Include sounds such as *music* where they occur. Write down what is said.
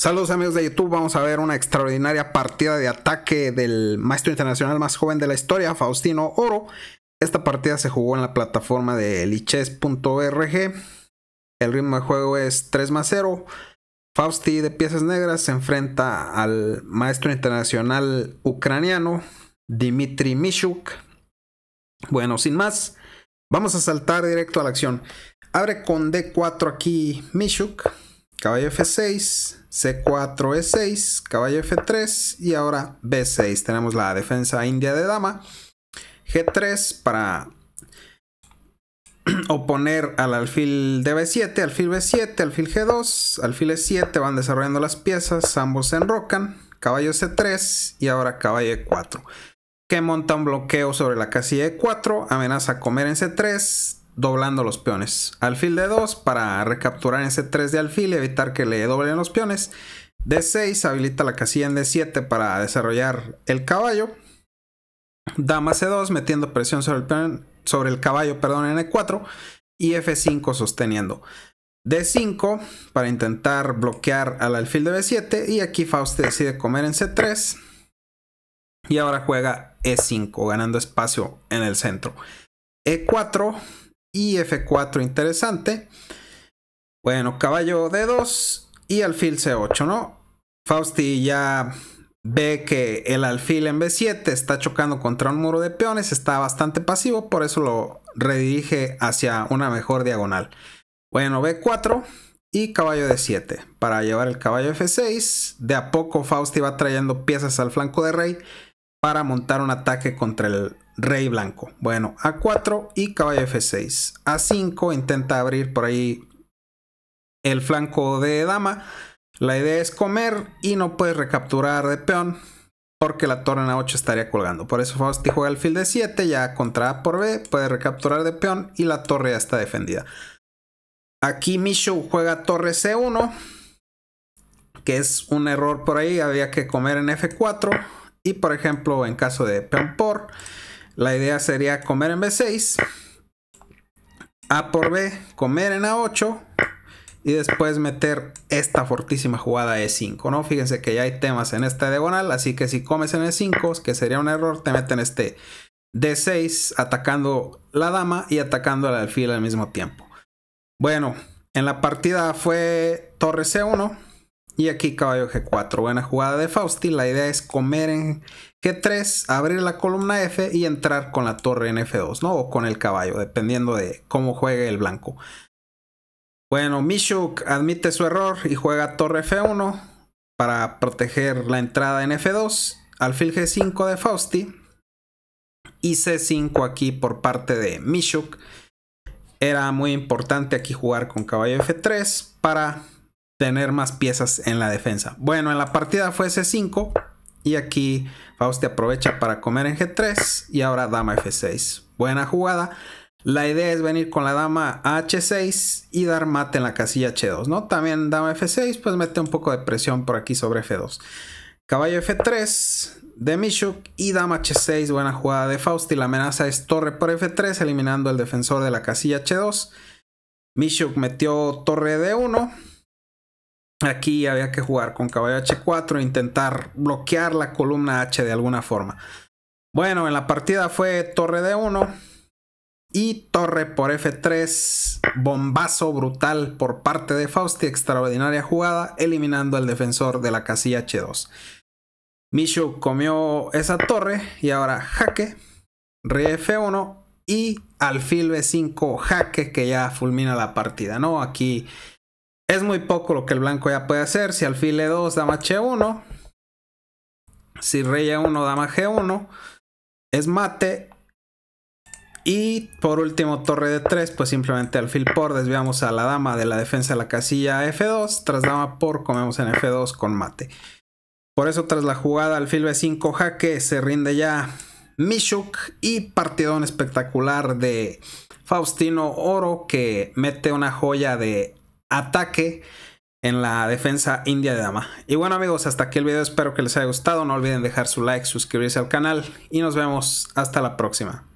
Saludos amigos de YouTube, vamos a ver una extraordinaria partida de ataque del maestro internacional más joven de la historia, Faustino Oro. Esta partida se jugó en la plataforma de lichess.org. El ritmo de juego es 3 más 0. Fausti de piezas negras se enfrenta al maestro internacional ucraniano Dmitry Mishuk. Bueno, sin más, vamos a saltar directo a la acción. Abre con D4 aquí Mishuk caballo F6, C4, E6, caballo F3 y ahora B6. Tenemos la defensa india de dama. G3 para *clears throat* oponer al alfil de B7, alfil B7, alfil G2, alfil E7, van desarrollando las piezas, ambos se enrocan, caballo C3 y ahora caballo E4, que monta un bloqueo sobre la casilla E4, amenaza comer en C3, doblando los peones. Alfil de 2 para recapturar ese 3 de alfil y evitar que le doblen los peones. D6 habilita la casilla en D7 para desarrollar el caballo. Dama C2 metiendo presión sobre el, sobre el caballo perdón, en E4 y F5 sosteniendo. D5 para intentar bloquear al alfil de B7 y aquí Faust decide comer en C3 y ahora juega E5 ganando espacio en el centro. E4 y F4 interesante. Bueno, caballo D2 y alfil C8, ¿no? Fausti ya ve que el alfil en B7 está chocando contra un muro de peones, está bastante pasivo, por eso lo redirige hacia una mejor diagonal. Bueno, B4 y caballo D7 para llevar el caballo F6. De a poco Fausti va trayendo piezas al flanco de rey para montar un ataque contra el rey blanco. Bueno, A4 y caballo F6. A5 intenta abrir por ahí el flanco de dama. La idea es comer y no puedes recapturar de peón porque la torre en A8 estaría colgando. Por eso Fausti juega el alfil de 7, ya contra A por B, puede recapturar de peón y la torre ya está defendida. Aquí Mishu juega torre C1, que es un error por ahí, había que comer en F4. Y por ejemplo, en caso de peón por, la idea sería comer en B6, A por B, comer en A8 y después meter esta fortísima jugada E5, e ¿no? Fíjense que ya hay temas en esta diagonal, así que si comes en E5, que sería un error, te meten este D6 atacando la dama y atacando al alfil al mismo tiempo. Bueno, en la partida fue torre C1, y aquí caballo G4. Buena jugada de Fausti. La idea es comer en G3, abrir la columna F y entrar con la torre en F2, ¿no? O con el caballo, dependiendo de cómo juegue el blanco. Bueno, Mishuk admite su error y juega torre F1 para proteger la entrada en F2. Alfil G5 de Fausti. Y C5 aquí por parte de Mishuk. Era muy importante aquí jugar con caballo F3 para tener más piezas en la defensa. Bueno, en la partida fue C5 y aquí Fausti aprovecha para comer en G3 y ahora dama F6. Buena jugada. La idea es venir con la dama H6 y dar mate en la casilla H2, ¿no? También dama F6 pues mete un poco de presión por aquí sobre F2. Caballo F3 de Mishuk y dama H6, buena jugada de Fausti. La amenaza es torre por F3 eliminando el defensor de la casilla H2. Mishuk metió torre D1 Aquí había que jugar con caballo H4 e intentar bloquear la columna H de alguna forma. Bueno, en la partida fue torre D1 y torre por F3. Bombazo brutal por parte de Fausti. Extraordinaria jugada, eliminando al defensor de la casilla H2. Mishu comió esa torre y ahora jaque. Rey F1 y alfil B5 jaque que ya fulmina la partida, ¿no? Aquí es muy poco lo que el blanco ya puede hacer. Si alfil E2, dama H1. Si rey E1, dama G1. Es mate. Y por último, torre de 3, pues simplemente alfil por desviamos a la dama de la defensa de la casilla F2. Tras dama por comemos en F2 con mate. Por eso tras la jugada alfil B5 jaque se rinde ya Mishuk y partidón espectacular de Faustino Oro que mete una joya de ataque en la defensa india de dama. Y bueno amigos, hasta aquí el video, espero que les haya gustado, no olviden dejar su like, suscribirse al canal y nos vemos hasta la próxima.